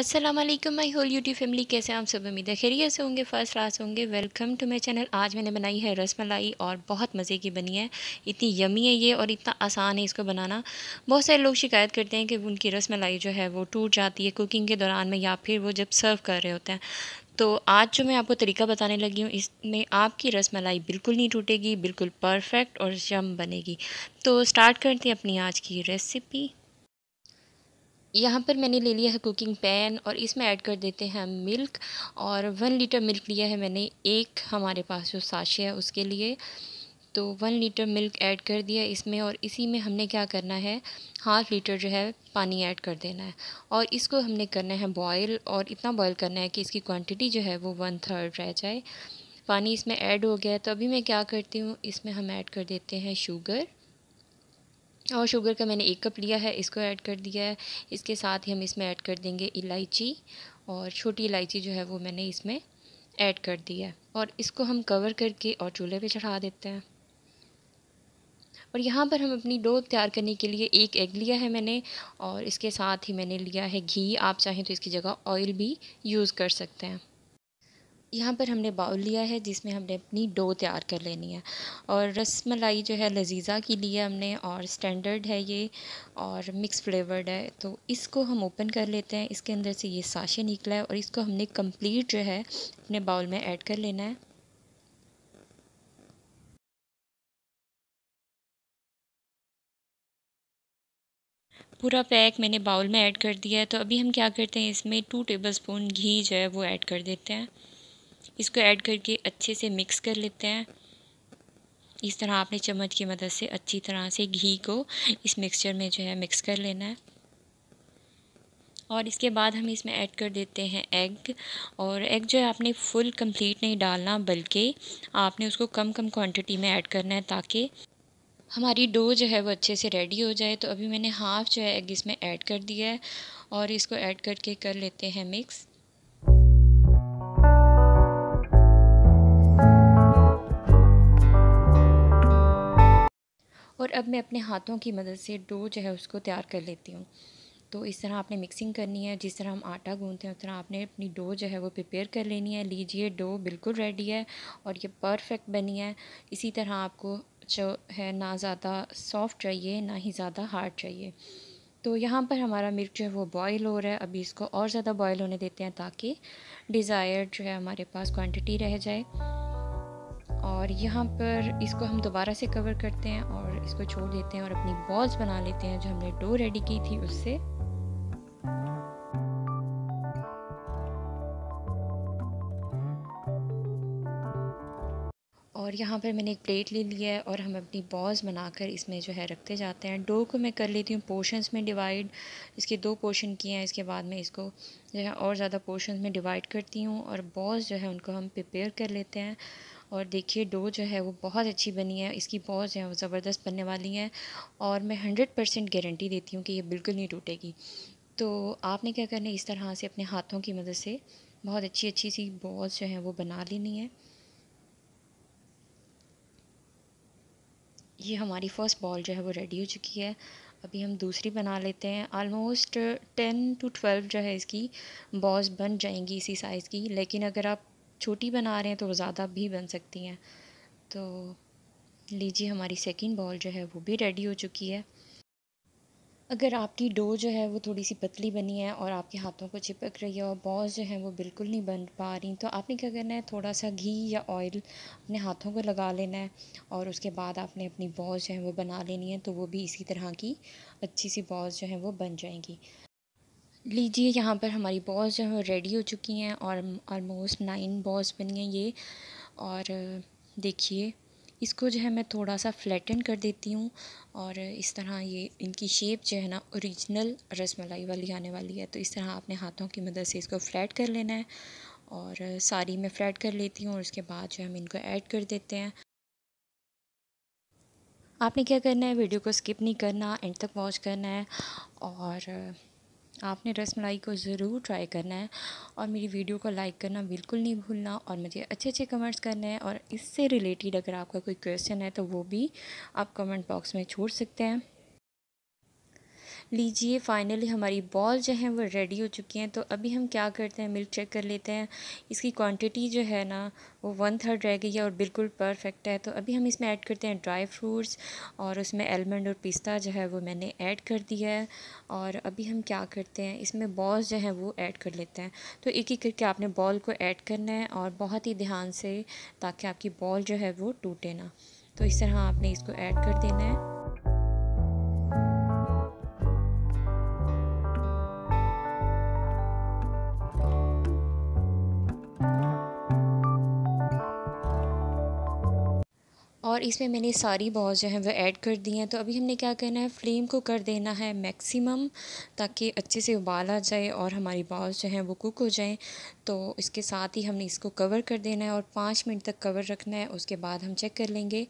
अस्सलाम वालेकुम my whole YouTube family कैसे आप सब उम्मीद है खैरियत से होंगे फर्स्ट क्लास होंगे वेलकम टू माय चैनल आज मैंने बनाई है रसमलाई और बहुत मज़े की बनी है इतनी यमी है ये और इतना आसान है इसको बनाना बहुत सारे लोग शिकायत करते हैं कि उनकी रसमलाई जो है वो टूट जाती है कुकिंग के दौरान में या फिर वो जब सर्व कर रहे होते हैं तो आज जो मैं आपको तरीका बताने लगी हूँ इसमें आपकी रसमलाई बिल्कुल नहीं टूटेगी बिल्कुल परफेक्ट और यम बनेगी तो स्टार्ट करते हैं अपनी आज की रेसिपी यहाँ पर मैंने ले लिया है कुकिंग पैन और इसमें ऐड कर देते हैं हम मिल्क और वन लीटर मिल्क लिया है मैंने एक हमारे पास जो साशे है उसके लिए तो वन लीटर मिल्क ऐड कर दिया इसमें और इसी में हमने क्या करना है हाफ लीटर जो है पानी ऐड कर देना है और इसको हमने करना है बॉयल और इतना बॉयल करना है कि इसकी क्वांटिटी जो है वो वन थर्ड रह जाए पानी इसमें ऐड हो गया है तो अभी मैं क्या करती हूँ इसमें हम ऐड कर देते हैं शुगर और शुगर का मैंने एक कप लिया है इसको ऐड कर दिया है इसके साथ ही हम इसमें ऐड कर देंगे इलायची और छोटी इलायची जो है वो मैंने इसमें ऐड कर दिया है और इसको हम कवर करके और चूल्हे पे चढ़ा देते हैं और यहाँ पर हम अपनी डो तैयार करने के लिए एक एग लिया है मैंने और इसके साथ ही मैंने लिया है घी आप चाहें तो इसकी जगह ऑयल भी यूज़ कर सकते हैं यहाँ पर हमने बाउल लिया है जिसमें हमने अपनी डो तैयार कर लेनी है और रस मलाई जो है लजीज़ा की ली है हमने और स्टैंडर्ड है ये और मिक्स फ्लेवर्ड है तो इसको हम ओपन कर लेते हैं इसके अंदर से ये साशे निकला है और इसको हमने कंप्लीट जो है अपने बाउल में ऐड कर लेना है पूरा पैक मैंने बाउल में ऐड कर दिया है तो अभी हम क्या करते हैं इसमें टू टेबलस्पून घी जो है वो ऐड कर देते हैं इसको ऐड करके अच्छे से मिक्स कर लेते हैं इस तरह आपने चम्मच की मदद से अच्छी तरह से घी को इस मिक्सचर में जो है मिक्स कर लेना है और इसके बाद हम इसमें ऐड कर देते हैं एग और एग जो है आपने फुल कंप्लीट नहीं डालना बल्कि आपने उसको कम कम क्वांटिटी में ऐड करना है ताकि हमारी डो जो है वो अच्छे से रेडी हो जाए तो अभी मैंने हाफ़ जो है एग इसमें ऐड कर दिया है और इसको ऐड करके कर लेते हैं मिक्स अब मैं अपने हाथों की मदद से डो जो है उसको तैयार कर लेती हूँ तो इस तरह आपने मिक्सिंग करनी है जिस तरह हम आटा गूंथते हैं उस तरह आपने अपनी डो जो है वो प्रिपेयर कर लेनी है लीजिए डो बिल्कुल रेडी है और ये परफेक्ट बनी है इसी तरह आपको जो है ना ज़्यादा सॉफ्ट चाहिए ना ही ज़्यादा हार्ड चाहिए तो यहाँ पर हमारा मिर्च जो है वो बॉयल हो रहा है अभी इसको और ज़्यादा बॉयल होने देते हैं ताकि डिज़ायर जो है हमारे पास क्वान्टिटी रह जाए और यहाँ पर इसको हम दोबारा से कवर करते हैं और इसको छोड़ देते हैं और अपनी बॉल्स बना लेते हैं जो हमने डो रेडी की थी उससे और यहाँ पर मैंने एक प्लेट ले लिया है और हम अपनी बॉल्स बनाकर इसमें जो है रखते जाते हैं डो को मैं कर लेती हूँ पोर्शंस में डिवाइड इसके दो पोर्शन किए हैं इसके बाद मैं इसको जो है और ज़्यादा पोर्शन में डिवाइड करती हूँ और बॉल्स जो है उनको हम प्रिपेयर कर लेते हैं और देखिए डो जो है वो बहुत अच्छी बनी है इसकी पॉज जो है वो ज़बरदस्त बनने वाली है और मैं हंड्रेड परसेंट गारंटी देती हूँ कि ये बिल्कुल नहीं टूटेगी तो आपने क्या करना है इस तरह से अपने हाथों की मदद से बहुत अच्छी अच्छी सी बॉज जो है वो बना लेनी है ये हमारी फ़र्स्ट बॉल जो है वो रेडी हो चुकी है अभी हम दूसरी बना लेते हैं आलमोस्ट टेन टू ट्वेल्व जो है इसकी बॉस बन जाएंगी इसी साइज़ की लेकिन अगर आप छोटी बना रहे हैं तो ज़्यादा भी बन सकती हैं तो लीजिए हमारी सेकेंड बॉल जो है वो भी रेडी हो चुकी है अगर आपकी डो जो है वो थोड़ी सी पतली बनी है और आपके हाथों को चिपक रही है और बॉल्स जो हैं वो बिल्कुल नहीं बन पा रही तो आपने क्या करना है थोड़ा सा घी या ऑयल अपने हाथों को लगा लेना है और उसके बाद आपने अपनी बॉल्स जो हैं वो बना लेनी है तो वो भी इसी तरह की अच्छी सी बॉल्स जो हैं वो बन जाएंगी लीजिए यहाँ पर हमारी बॉल्स जो है रेडी हो चुकी हैं और ऑलमोस्ट नाइन बॉल्स बनी गए ये और देखिए इसको जो है मैं थोड़ा सा फ्लैटन कर देती हूँ और इस तरह ये इनकी शेप जो है ना ओरिजिनल रसमलाई वाली आने वाली है तो इस तरह आपने हाथों की मदद से इसको फ्लैट कर लेना है और सारी मैं फ्लैट कर लेती हूँ और उसके बाद जो हम इनको ऐड कर देते हैं आपने क्या करना है वीडियो को स्किप नहीं करना एंड तक वॉच करना है और आपने रस मलाई को ज़रूर ट्राई करना है और मेरी वीडियो को लाइक करना बिल्कुल नहीं भूलना और मुझे अच्छे अच्छे कमेंट्स करने हैं और इससे रिलेटेड अगर आपका कोई क्वेश्चन है तो वो भी आप कमेंट बॉक्स में छोड़ सकते हैं लीजिए फ़ाइनली हमारी बॉल जो है वो रेडी हो चुकी हैं तो अभी हम क्या करते हैं मिल्क चेक कर लेते हैं इसकी क्वांटिटी जो है ना वो वन थर्ड रह गई है और बिल्कुल परफेक्ट है तो अभी हम इसमें ऐड करते हैं ड्राई फ्रूट्स और उसमें एलमंड और पिस्ता जो है वो मैंने ऐड कर दिया है और अभी हम क्या करते हैं इसमें बॉल्स जो हैं वो ऐड कर लेते हैं तो एक एक करके आपने बॉल को ऐड करना है और बहुत ही ध्यान से ताकि आपकी बॉल जो है वो टूटे ना तो इस तरह आपने इसको ऐड कर देना है और इसमें मैंने सारी बॉल्स जो हैं वो ऐड कर दी हैं तो अभी हमने क्या करना है फ्लेम को कर देना है मैक्सिमम ताकि अच्छे से उबाल आ जाए और हमारी बॉल्स जो हैं वो कुक हो जाएँ तो इसके साथ ही हमने इसको कवर कर देना है और पाँच मिनट तक कवर रखना है उसके बाद हम चेक कर लेंगे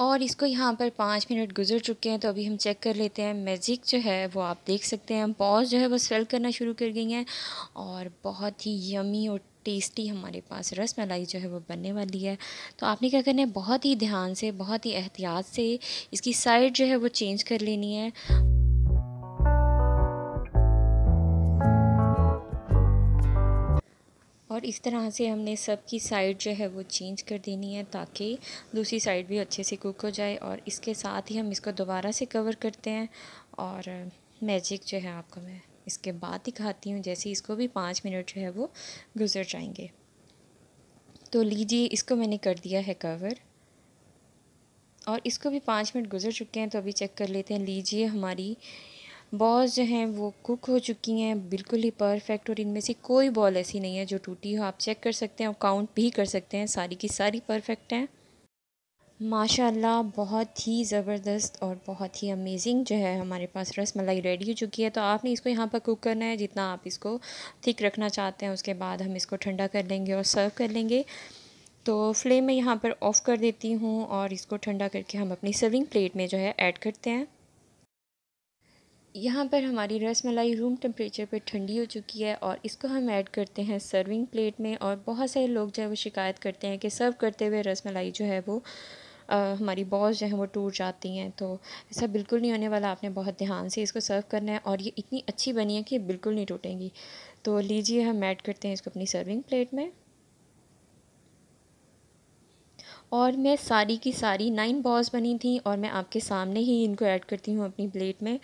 और इसको यहाँ पर पाँच मिनट गुजर चुके हैं तो अभी हम चेक कर लेते हैं मैजिक जो है वो आप देख सकते हैं पॉज जो है वो स्वेल करना शुरू कर गई हैं और बहुत ही यमी और टेस्टी हमारे पास रस मलाई जो है वो बनने वाली है तो आपने क्या करना है बहुत ही ध्यान से बहुत ही एहतियात से इसकी साइड जो है वो चेंज कर लेनी है और इस तरह से हमने सब की साइड जो है वो चेंज कर देनी है ताकि दूसरी साइड भी अच्छे से कुक हो जाए और इसके साथ ही हम इसको दोबारा से कवर करते हैं और मैजिक जो है आपको मैं इसके बाद दिखाती हूँ जैसे इसको भी पाँच मिनट जो है वो गुजर जाएंगे तो लीजिए इसको मैंने कर दिया है कवर और इसको भी पाँच मिनट गुजर चुके हैं तो अभी चेक कर लेते हैं लीजिए हमारी बॉल्स जो हैं वो कुक हो चुकी हैं बिल्कुल ही परफेक्ट और इनमें से कोई बॉल ऐसी नहीं है जो टूटी हो आप चेक कर सकते हैं और काउंट भी कर सकते हैं सारी की सारी परफेक्ट हैं माशाल्लाह बहुत ही ज़बरदस्त और बहुत ही अमेज़िंग जो है हमारे पास रस मलाई रेडी हो चुकी है तो आपने इसको यहाँ पर कुक करना है जितना आप इसको थिक रखना चाहते हैं उसके बाद हम इसको ठंडा कर लेंगे और सर्व कर लेंगे तो फ्लेम मैं यहाँ पर ऑफ़ कर देती हूँ और इसको ठंडा करके हम अपनी सर्विंग प्लेट में जो है ऐड करते हैं यहाँ पर हमारी रस मलाई रूम टेम्परेचर पे ठंडी हो चुकी है और इसको हम ऐड करते हैं सर्विंग प्लेट में और बहुत सारे लोग जो है वो शिकायत करते हैं कि सर्व करते हुए रस मलाई जो है वो हमारी बॉस जो हैं वो टूट जाती हैं तो ऐसा बिल्कुल नहीं होने वाला आपने बहुत ध्यान से इसको सर्व करना है और ये इतनी अच्छी बनी है कि बिल्कुल नहीं टूटेंगी तो लीजिए हम ऐड करते हैं इसको अपनी सर्विंग प्लेट में और मैं सारी की सारी नाइन बॉल्स बनी थी और मैं आपके सामने ही इनको ऐड करती हूँ अपनी प्लेट में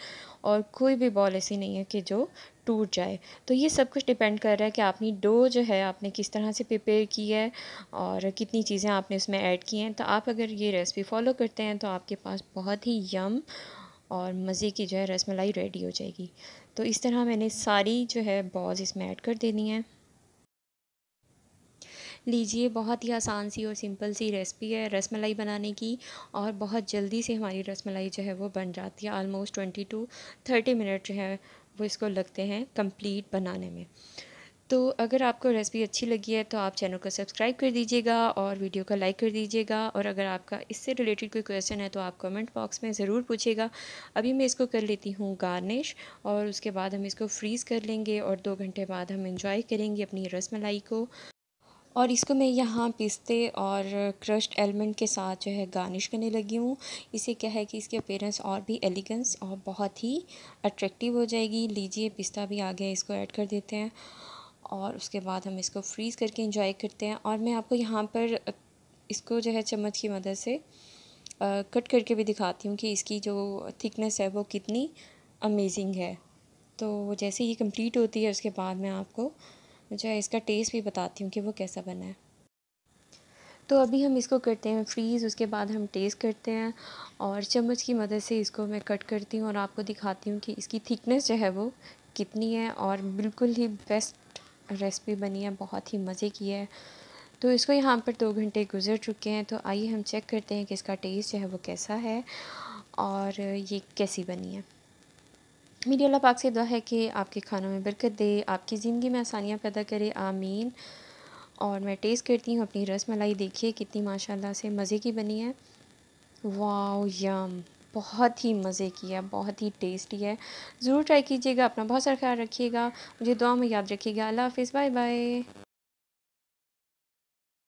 और कोई भी बॉल ऐसी नहीं है कि जो टूट जाए तो ये सब कुछ डिपेंड कर रहा है कि आपने डो जो है आपने किस तरह से प्रिपेयर की है और कितनी चीज़ें आपने उसमें ऐड की हैं तो आप अगर ये रेसिपी फॉलो करते हैं तो आपके पास बहुत ही यम और मज़े की जो है रसमलाई रेडी हो जाएगी तो इस तरह मैंने सारी जो है बॉल्स इसमें ऐड कर देनी है लीजिए बहुत ही आसान सी और सिंपल सी रेसिपी है रसमलाई बनाने की और बहुत जल्दी से हमारी रसमलाई जो है वो बन जाती है almost twenty to thirty minute जो है वो इसको लगते हैं कंप्लीट बनाने में तो अगर आपको रेसिपी अच्छी लगी है तो आप चैनल को सब्सक्राइब कर दीजिएगा और वीडियो को लाइक कर दीजिएगा और अगर आपका इससे रिलेटेड कोई क्वेश्चन है तो आप कमेंट बॉक्स में ज़रूर पूछेगा अभी मैं इसको कर लेती हूँ गार्निश और उसके बाद हम इसको फ्रीज़ कर लेंगे और दो घंटे बाद हम इंजॉय करेंगे अपनी रसमलाई को और इसको मैं यहाँ पिस्ते और क्रश्ड एलमंड के साथ जो है गार्निश करने लगी हूँ इसे क्या है कि इसकी अपेयरेंस और भी एलिगेंस और बहुत ही अट्रैक्टिव हो जाएगी लीजिए पिस्ता भी आ गया इसको ऐड कर देते हैं और उसके बाद हम इसको फ्रीज़ करके इंजॉय करते हैं और मैं आपको यहाँ पर इसको जो है चम्मच की मदद से कट करके भी दिखाती हूँ कि इसकी जो थिकनेस है वो कितनी अमेजिंग है तो जैसे ही कंप्लीट होती है उसके बाद मैं आपको मुझे इसका टेस्ट भी बताती हूँ कि वो कैसा बना है तो अभी हम इसको करते हैं फ्रीज़ उसके बाद हम टेस्ट करते हैं और चम्मच की मदद से इसको मैं कट करती हूँ और आपको दिखाती हूँ कि इसकी थिकनेस जो है वो कितनी है और बिल्कुल ही बेस्ट रेसिपी बनी है बहुत ही मज़े की है तो इसको यहाँ पर दो घंटे गुजर चुके हैं तो आइए हम चेक करते हैं कि इसका टेस्ट जो है वो कैसा है और ये कैसी बनी है मेरी अल्लाह पाक से दुआ है कि आपके खानों में बरकत दे आपकी ज़िंदगी में आसानियाँ पैदा करे आमीन और मैं टेस्ट करती हूँ अपनी रस मलाई देखिए कितनी माशाल्लाह से मज़े की बनी है वाओ यम बहुत ही मज़े की है बहुत ही टेस्टी है ज़रूर ट्राई कीजिएगा अपना बहुत सारा ख्याल रखिएगा मुझे दुआ में याद रखिएगा अल्लाह हाफिज़ बाय बाय